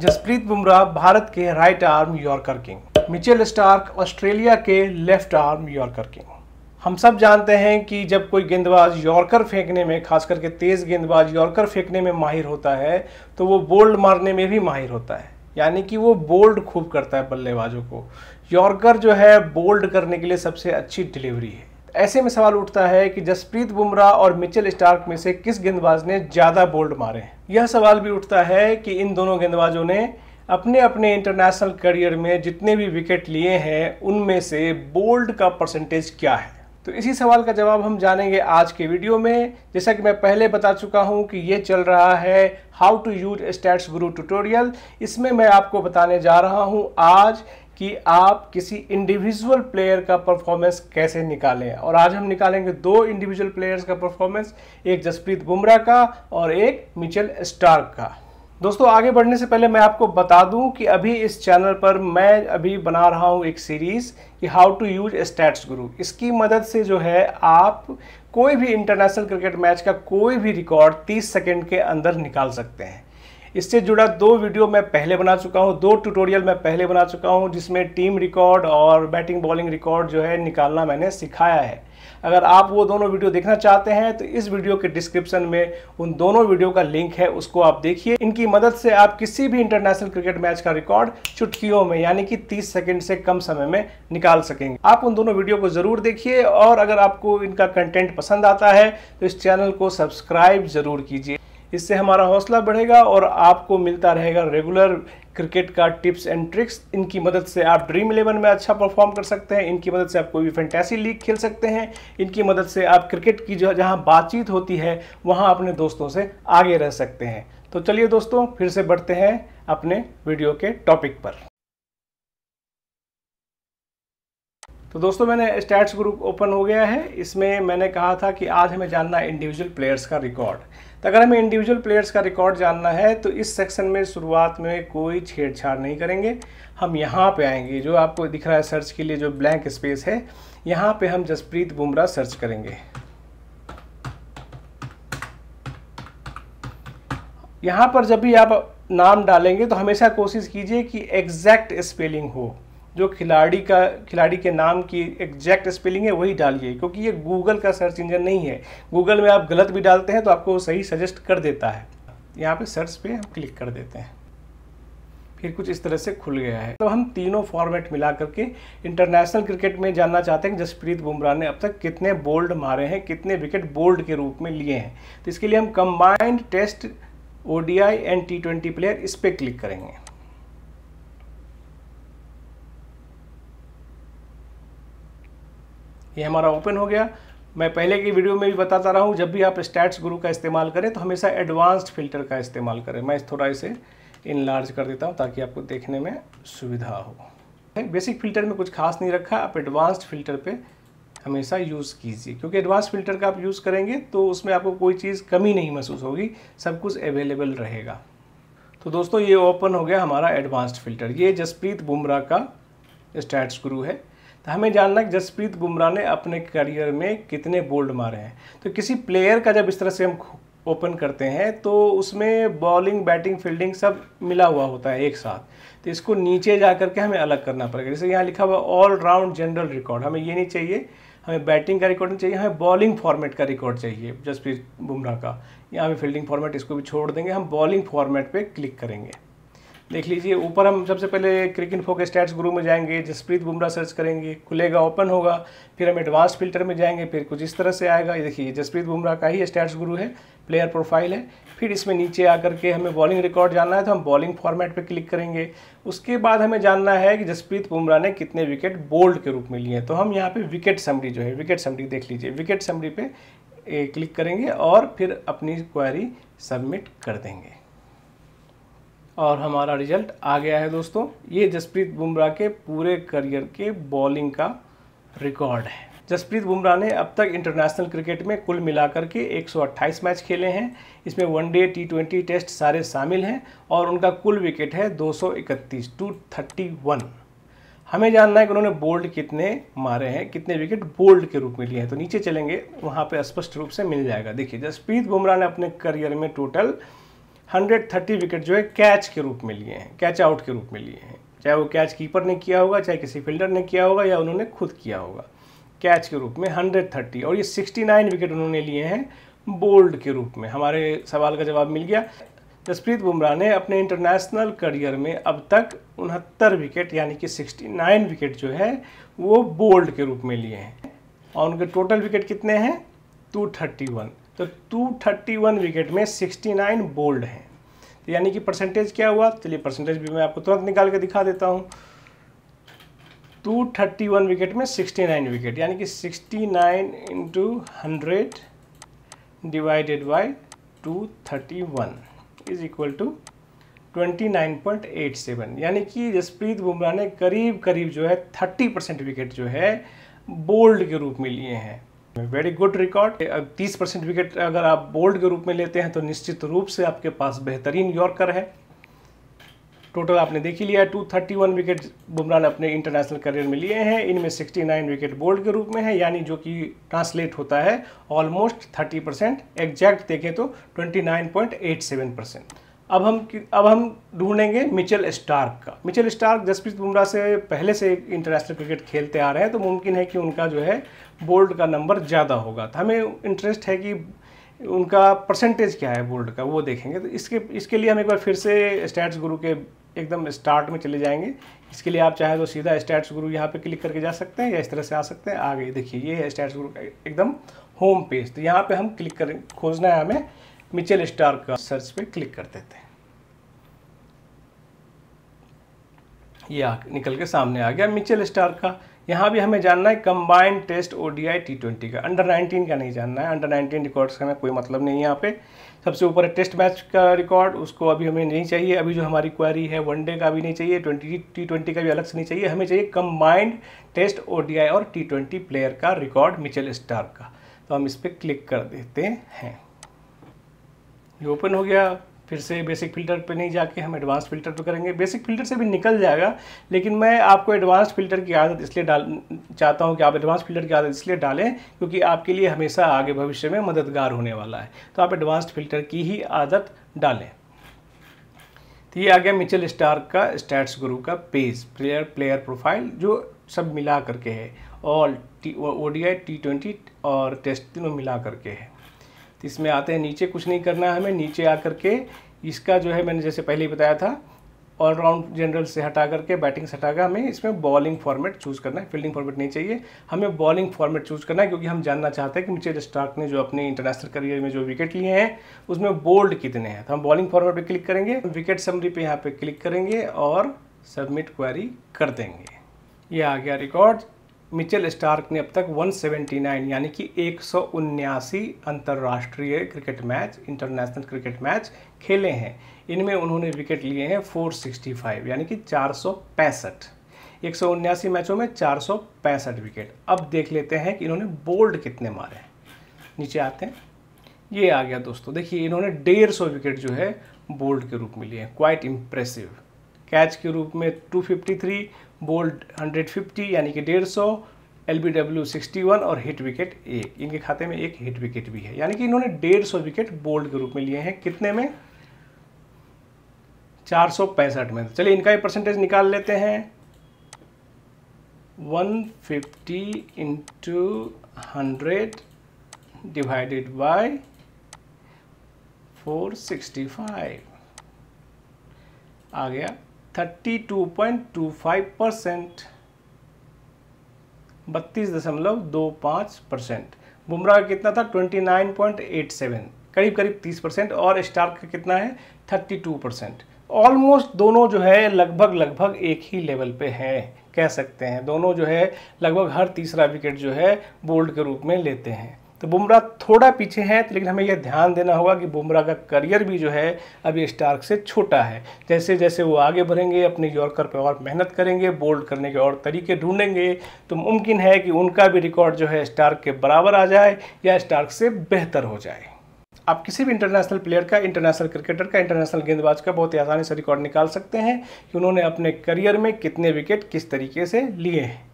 जसप्रीत बुमराह भारत के right arm yorker king Mitchell Starc Australia के left arm yorker king हम सब जानते हैं कि जब कोई गेंदबाज यॉर्कर फेंकने में खास करके तेज़ गेंदबाज यॉर्कर फेंकने में माहिर होता है तो वो बोल्ड मारने में भी माहिर होता है यानी कि वो बोल्ड खूब करता है बल्लेबाजों को यॉर्कर जो है बोल्ड करने के लिए सबसे अच्छी डिलीवरी है ऐसे में सवाल उठता है कि जसप्रीत बुमराह और मिचेल स्टार्क में से किस गेंदबाज ने ज़्यादा बोल्ड मारे यह सवाल भी उठता है कि इन दोनों गेंदबाजों ने अपने अपने इंटरनेशनल करियर में जितने भी विकेट लिए हैं उनमें से बोल्ड का परसेंटेज क्या है तो इसी सवाल का जवाब हम जानेंगे आज के वीडियो में जैसा कि मैं पहले बता चुका हूं कि ये चल रहा है how to use stats guru tutorial इसमें मैं आपको बताने जा रहा हूं आज कि आप किसी इंडिविजुअल प्लेयर का परफॉर्मेंस कैसे निकालें और आज हम निकालेंगे दो इंडिविजुअल प्लेयर्स का परफॉर्मेंस एक जसप्रीत बुमराह का और एक मिचेल स्टार्क का दोस्तों आगे बढ़ने से पहले मैं आपको बता दूं कि अभी इस चैनल पर मैं अभी बना रहा हूं एक सीरीज़ कि हाउ टू यूज स्टैट्स गुरु इसकी मदद से जो है आप कोई भी इंटरनेशनल क्रिकेट मैच का कोई भी रिकॉर्ड 30 सेकंड के अंदर निकाल सकते हैं इससे जुड़ा दो वीडियो मैं पहले बना चुका हूँ दो ट्यूटोरियल मैं पहले बना चुका हूँ जिसमें टीम रिकॉर्ड और बैटिंग बॉलिंग रिकॉर्ड जो है निकालना मैंने सिखाया है अगर आप वो दोनों वीडियो देखना चाहते हैं तो इस वीडियो के डिस्क्रिप्शन में उन दोनों वीडियो का लिंक है उसको आप देखिए इनकी मदद से आप किसी भी इंटरनेशनल क्रिकेट मैच का रिकॉर्ड चुटकियों में यानी कि 30 सेकंड से कम समय में निकाल सकेंगे आप उन दोनों वीडियो को ज़रूर देखिए और अगर आपको इनका कंटेंट पसंद आता है तो इस चैनल को सब्सक्राइब ज़रूर कीजिए इससे हमारा हौसला बढ़ेगा और आपको मिलता रहेगा रेगुलर क्रिकेट का टिप्स एंड ट्रिक्स इनकी मदद से आप ड्रीम इलेवन में अच्छा परफॉर्म कर सकते हैं इनकी मदद से आप कोई भी फैंटेसी लीग खेल सकते हैं इनकी मदद से आप क्रिकेट की जो जहाँ बातचीत होती है वहां अपने दोस्तों से आगे रह सकते हैं तो चलिए दोस्तों फिर से बढ़ते हैं अपने वीडियो के टॉपिक पर तो दोस्तों मैंने स्टैट्स ग्रुप ओपन हो गया है इसमें मैंने कहा था कि आज हमें जानना है इंडिविजुअल प्लेयर्स का रिकॉर्ड तो अगर हमें इंडिविजुअल प्लेयर्स का रिकॉर्ड जानना है तो इस सेक्शन में शुरुआत में कोई छेड़छाड़ नहीं करेंगे हम यहाँ पे आएंगे जो आपको दिख रहा है सर्च के लिए जो ब्लैंक स्पेस है यहाँ पे हम जसप्रीत बुमराह सर्च करेंगे यहाँ पर जब भी आप नाम डालेंगे तो हमेशा कोशिश कीजिए कि एग्जैक्ट स्पेलिंग हो जो खिलाड़ी का खिलाड़ी के नाम की एग्जैक्ट स्पेलिंग है वही डालिए क्योंकि ये गूगल का सर्च इंजन नहीं है गूगल में आप गलत भी डालते हैं तो आपको सही सजेस्ट कर देता है यहाँ पे सर्च पे हम क्लिक कर देते हैं फिर कुछ इस तरह से खुल गया है तो हम तीनों फॉर्मेट मिला करके इंटरनेशनल क्रिकेट में जानना चाहते हैं कि जसप्रीत बुमराह ने अब तक कितने बोल्ड मारे हैं कितने विकेट बोल्ड के रूप में लिए हैं तो इसके लिए हम combined test O and T twenty player इस पर क्लिक करेंगे ये हमारा ओपन हो गया मैं पहले की वीडियो में भी बताता रहा हूँ जब भी आप स्टैट्स गुरु का इस्तेमाल करें तो हमेशा एडवांस्ड फिल्टर का इस्तेमाल करें मैं इस थोड़ा इसे इनलार्ज कर देता हूँ ताकि आपको देखने में सुविधा हो बेसिक फिल्टर में कुछ खास नहीं रखा आप एडवांस्ड फिल्टर पे हमेशा यूज़ कीजिए क्योंकि एडवांस फिल्टर का आप यूज़ करेंगे तो उसमें आपको कोई चीज़ कमी नहीं महसूस होगी सब कुछ अवेलेबल रहेगा तो दोस्तों ये ओपन हो गया हमारा एडवांस्ड फिल्टर ये जसप्रीत बुमराह का स्टैट्स गुरु है तो हमें जानना है कि जसप्रीत बुमराह ने अपने करियर में कितने बोल्ड मारे हैं तो किसी प्लेयर का जब इस तरह से हम ओपन करते हैं तो उसमें बॉलिंग बैटिंग फील्डिंग सब मिला हुआ होता है एक साथ तो इसको नीचे जा करके हमें अलग करना पड़ेगा जैसे यहाँ लिखा हुआ ऑलराउंड जनरल रिकॉर्ड हमें ये नहीं चाहिए हमें बैटिंग का रिकॉर्ड नहीं चाहिए हमें बॉलिंग फॉर्मेट का रिकॉर्ड चाहिए जसप्रीत बुमराह का यहाँ हमें फील्डिंग फॉर्मेट इसको भी छोड़ देंगे हम बॉलिंग फॉर्मेट पर क्लिक करेंगे देख लीजिए ऊपर हम सबसे पहले क्रिक इन्फो के स्टैट्स ग्रुप में जाएंगे जसप्रीत बुमराह सर्च करेंगे खुलेगा ओपन होगा फिर हम एडवांस फिल्टर में जाएंगे फिर कुछ इस तरह से आएगा ये देखिए जसप्रीत बुमराह का ही स्टैट्स गुरु है प्लेयर प्रोफाइल है फिर इसमें नीचे आकर के हमें बॉलिंग रिकॉर्ड जानना है तो हम बॉलिंग फॉर्मेट पर क्लिक करेंगे उसके बाद हमें जानना है कि जसप्रीत बुमराह ने कितने विकेट बोल्ड के रूप में लिए हैं तो हम यहाँ पर विकेट समरी जो है विकेट समरी देख लीजिए विकेट समरी पर क्लिक करेंगे और फिर अपनी क्वायरी सबमिट कर देंगे और हमारा रिजल्ट आ गया है दोस्तों ये जसप्रीत बुमराह के पूरे करियर के बॉलिंग का रिकॉर्ड है जसप्रीत बुमराह ने अब तक इंटरनेशनल क्रिकेट में कुल मिलाकर के 128 मैच खेले हैं इसमें वनडे टी ट्वेंटी टेस्ट सारे शामिल हैं और उनका कुल विकेट है 231 231 हमें जानना है कि उन्होंने बोल्ड कितने मारे हैं कितने विकेट बोल्ड के रूप में लिए हैं तो नीचे चलेंगे वहाँ पर स्पष्ट रूप से मिल जाएगा देखिए जसप्रीत बुमराह ने अपने करियर में टोटल 130 विकेट जो है कैच के रूप में लिए हैं कैच आउट के रूप में लिए हैं चाहे वो कैच कीपर ने किया होगा चाहे किसी फील्डर ने किया होगा या उन्होंने खुद किया होगा कैच के रूप में 130 और ये 69 विकेट उन्होंने लिए हैं बोल्ड के रूप में हमारे सवाल का जवाब मिल गया जसप्रीत बुमराह ने अपने इंटरनेशनल करियर में अब तक उनहत्तर विकेट यानी कि 69 विकेट जो है वो बोल्ड के रूप में लिए हैं और उनके टोटल विकेट कितने हैं 231 तो 231 विकेट में 69 बोल्ड हैं तो यानी कि परसेंटेज क्या हुआ चलिए परसेंटेज भी मैं आपको तुरंत निकाल के दिखा देता हूँ 231 विकेट में 69 विकेट यानी कि 69 nine into hundred divided by two thirty one is equal to 29.87 यानी कि जसप्रीत बुमराह ने करीब करीब जो है 30 परसेंट विकेट जो है बोल्ड के रूप में लिए हैं very good record 30 percent wicket अगर आप बोल्ड के रूप में लेते हैं तो निश्चित रूप से आपके पास बेहतरीन यॉर्कर है टोटल आपने देख ही लिया है two thirty one wicket Bumrah ने अपने इंटरनेशनल करियर में लिए हैं इनमें सिक्सटी नाइन विकेट बोल्ड के रूप में है यानी जो कि ट्रांसलेट होता है ऑलमोस्ट थर्टी परसेंट एग्जैक्ट देखें तो twenty nine point eight seven percent अब हम अब हम ढूंढेंगे मिचेल स्टार्क का मिचेल स्टार्क जसप्रीत बुमराह से पहले से इंटरनेशनल क्रिकेट खेलते आ रहे हैं तो मुमकिन है कि उनका जो है बोल्ड का नंबर ज़्यादा होगा तो हमें इंटरेस्ट है कि उनका परसेंटेज क्या है बोल्ड का वो देखेंगे तो इसके इसके लिए हम एक बार फिर से स्टैट्स गुरु के एकदम स्टार्ट में चले जाएंगे इसके लिए आप चाहे तो सीधा स्टैट्स गुरु यहाँ पे क्लिक करके जा सकते हैं या इस तरह से आ सकते हैं आगे देखिए ये है स्टैट्स गुरु का एकदम होम पेज तो यहाँ पे हम क्लिक करें खोजना है हमें मिचेल स्टार का सर्च पे क्लिक कर देते हैं ये निकल के सामने आ गया मिचेल स्टार का यहाँ भी हमें जानना है combined test ODI T twenty का अंडर 19 का नहीं जानना है अंडर 19 रिकॉर्ड्स का कोई मतलब नहीं है यहाँ पे सबसे ऊपर है टेस्ट मैच का रिकॉर्ड उसको अभी हमें नहीं चाहिए अभी जो हमारी क्वारी है वनडे का भी नहीं चाहिए ट्वेंटी टी ट्वेंटी का भी अलग से नहीं चाहिए हमें चाहिए कंबाइंड टेस्ट ओ और टी ट्वेंटी प्लेयर का रिकॉर्ड मिचल स्टार का तो हम इस पर क्लिक कर देते हैं ये ओपन हो गया फिर से बेसिक फिल्टर पे नहीं जाके हम एडवांस फिल्टर तो करेंगे बेसिक फिल्टर से भी निकल जाएगा लेकिन मैं आपको एडवांस फिल्टर की आदत इसलिए डाल चाहता हूँ कि आप एडवांस फिल्टर की आदत इसलिए डालें क्योंकि आपके लिए हमेशा आगे भविष्य में मददगार होने वाला है तो आप एडवांस फिल्टर की ही आदत डालें तो ये आ गया मिचल स्टार का स्टैट्स गुरु का पेज प्लेयर प्लेयर प्रोफाइल जो सब मिला करके है all T O D I T twenty और टेस्ट तीनों मिला करके है तो इसमें आते हैं नीचे कुछ नहीं करना है हमें नीचे आ करके इसका जो है मैंने जैसे पहले ही बताया था ऑलराउंड जनरल से हटा करके बैटिंग से हटा कर हमें इसमें बॉलिंग फॉर्मेट चूज़ करना है फील्डिंग फॉर्मेट नहीं चाहिए हमें बॉलिंग फॉर्मेट चूज़ करना है क्योंकि हम जानना चाहते हैं कि मिचेल स्टार्क ने जो अपने इंटरनेशनल करियर में जो विकेट लिए हैं उसमें बोल्ड कितने हैं तो हम बॉलिंग फॉर्मेट पर क्लिक करेंगे विकेट समरी पर यहाँ पर क्लिक करेंगे और सबमिट क्वारी कर देंगे ये आ गया रिकॉर्ड मिचेल स्टार्क ने अब तक 179 यानी कि एक अंतर्राष्ट्रीय cricket match international cricket match खेले हैं इनमें उन्होंने विकेट लिए हैं 465 यानी कि चार सौ मैचों में चार विकेट अब देख लेते हैं कि इन्होंने बोल्ड कितने मारे हैं नीचे आते हैं ये आ गया दोस्तों देखिए इन्होंने डेढ़ सौ विकेट जो है बोल्ड के रूप में लिए हैं क्वाइट इम्प्रेसिव कैच के रूप में 253 बोल्ड 150 यानी कि 150 L B W sixty one और हिट विकेट एक इनके खाते में एक हिट विकेट भी है यानी कि इन्होंने डेढ़ सौ विकेट बोल्ड के रूप में लिए हैं कितने में चार सौ पैंसठ में चलिए इनका ही परसेंटेज निकाल लेते हैं one fifty into hundred divided by four sixty five आ गया 32.25 परसेंट बत्तीस दशमलव दो पाँच परसेंट बुमराह का कितना था 29.87 करीब करीब 30 परसेंट और स्टार्क का कितना है 32 परसेंट ऑलमोस्ट दोनों जो है लगभग लगभग एक ही लेवल पे हैं कह सकते हैं दोनों जो है लगभग हर तीसरा विकेट जो है बोल्ड के रूप में लेते हैं तो बुमराह थोड़ा पीछे हैं तो लेकिन हमें यह ध्यान देना होगा कि बुमराह का करियर भी जो है अभी स्टार्क से छोटा है जैसे जैसे वो आगे बढ़ेंगे अपने यॉर्कर पर और मेहनत करेंगे बोल्ड करने के और तरीके ढूंढेंगे तो मुमकिन है कि उनका भी रिकॉर्ड जो है स्टार्क के बराबर आ जाए या स्टार्क से बेहतर हो जाए आप किसी भी इंटरनेशनल प्लेयर का इंटरनेशनल क्रिकेटर का इंटरनेशनल गेंदबाज का बहुत ही आसानी से रिकॉर्ड निकाल सकते हैं कि उन्होंने अपने करियर में कितने विकेट किस तरीके से लिए हैं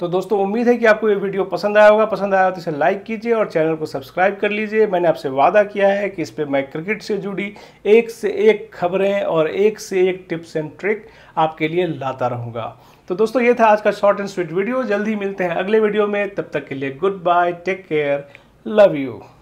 तो दोस्तों उम्मीद है कि आपको ये वीडियो पसंद आया होगा पसंद आया हो तो इसे लाइक कीजिए और चैनल को सब्सक्राइब कर लीजिए मैंने आपसे वादा किया है कि इस पर मैं क्रिकेट से जुड़ी एक से एक खबरें और एक से एक टिप्स एंड ट्रिक आपके लिए लाता रहूँगा तो दोस्तों ये था आज का शॉर्ट एंड स्वीट वीडियो जल्द ही मिलते हैं अगले वीडियो में तब तक के लिए good bye take care love you